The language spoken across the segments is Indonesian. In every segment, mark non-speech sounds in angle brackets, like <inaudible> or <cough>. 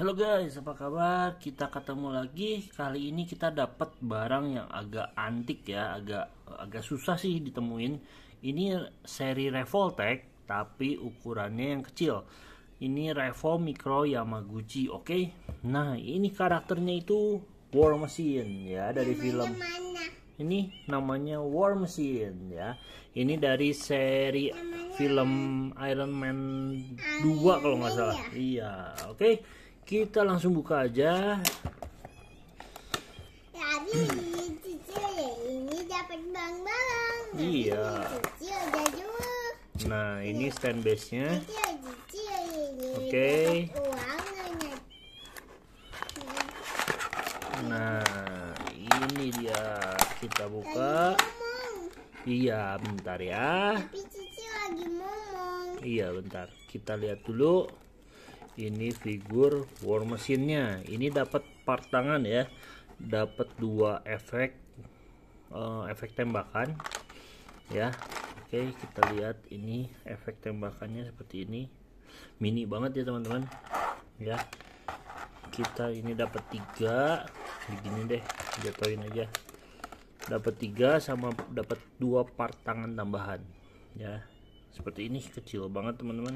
Halo guys, apa kabar? Kita ketemu lagi. Kali ini kita dapat barang yang agak antik ya, agak agak susah sih ditemuin. Ini seri Revoltech tapi ukurannya yang kecil. Ini Revo Micro Yamaguchi, oke? Okay? Nah, ini karakternya itu War Machine ya dari namanya film. Mana? Ini namanya War Machine ya. Ini dari seri namanya film Iron Man 2 kalau nggak ya? salah. Iya, oke. Okay? kita langsung buka aja ya, ini dapat bang-bang iya nah iya. ini stand base nya ya, oke okay. nah ini dia kita buka iya bentar ya iya bentar kita lihat dulu ini figur war nya ini dapat part tangan ya dapat dua efek uh, efek tembakan ya oke kita lihat ini efek tembakannya seperti ini mini banget ya teman-teman ya kita ini dapat tiga begini deh jatuhin aja dapat tiga sama dapat dua part tangan tambahan ya seperti ini kecil banget teman-teman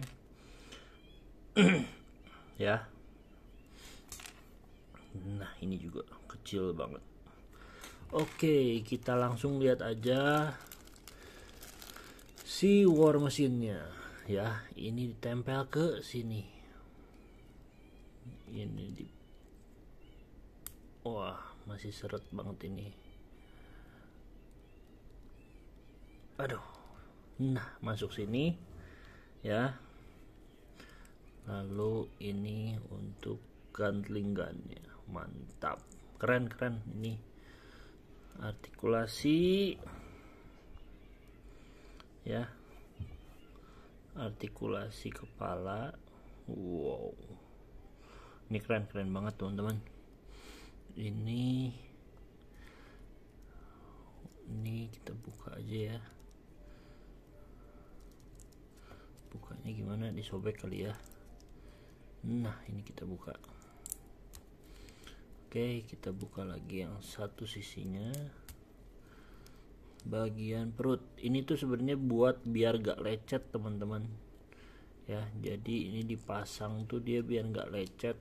<clears throat> ya nah ini juga kecil banget oke kita langsung lihat aja si war mesinnya ya ini ditempel ke sini ini di wah masih seret banget ini aduh nah masuk sini ya lalu ini untuk gantlingannya mantap keren keren ini artikulasi ya artikulasi kepala wow ini keren keren banget teman-teman ini ini kita buka aja ya bukanya gimana disobek kali ya nah ini kita buka oke kita buka lagi yang satu sisinya bagian perut ini tuh sebenarnya buat biar gak lecet teman-teman ya jadi ini dipasang tuh dia biar gak lecet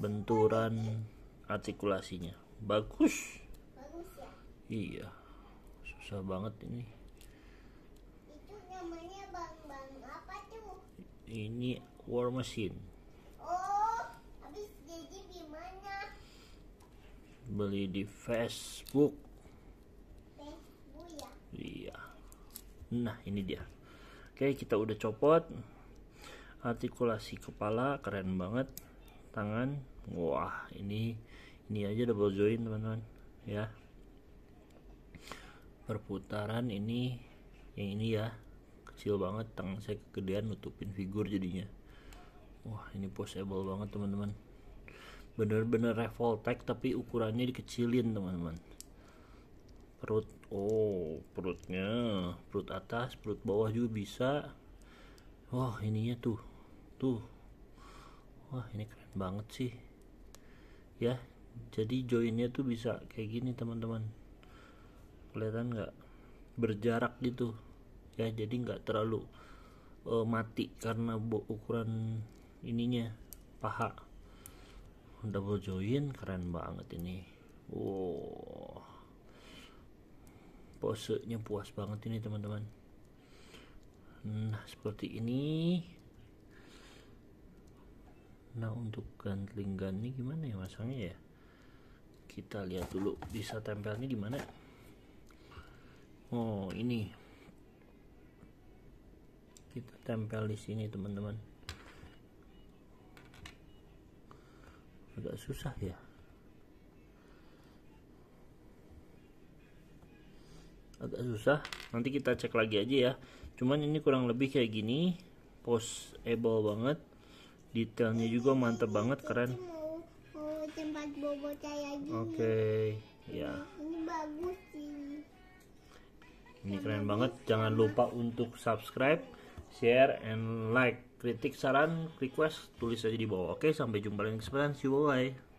benturan artikulasinya bagus, ya? iya susah banget ini itu namanya ini war machine oh habis di beli di Facebook Facebook ya iya nah ini dia oke kita udah copot artikulasi kepala keren banget tangan wah ini ini aja double join teman-teman ya perputaran ini yang ini ya kecil banget tangan saya kegedean nutupin figur jadinya wah ini possible banget teman-teman bener-bener revoltek tapi ukurannya dikecilin teman-teman perut oh perutnya perut atas perut bawah juga bisa wah ininya tuh tuh wah ini keren banget sih ya jadi joinnya tuh bisa kayak gini teman-teman kelihatan nggak berjarak gitu ya jadi nggak terlalu uh, mati karena ukuran ininya paha double join keren banget ini wow pose nya puas banget ini teman-teman nah seperti ini nah untuk gun ini gimana ya masangnya ya kita lihat dulu bisa tempelnya di mana oh ini kita tempel di sini teman-teman agak susah ya agak susah nanti kita cek lagi aja ya cuman ini kurang lebih kayak gini pose banget detailnya juga mantap banget keren Oke, okay, ya. Ini bagus sih. Ini keren banget. Jangan lupa untuk subscribe share and like kritik saran request tulis aja di bawah oke sampai jumpa lagi kesempatan see you bye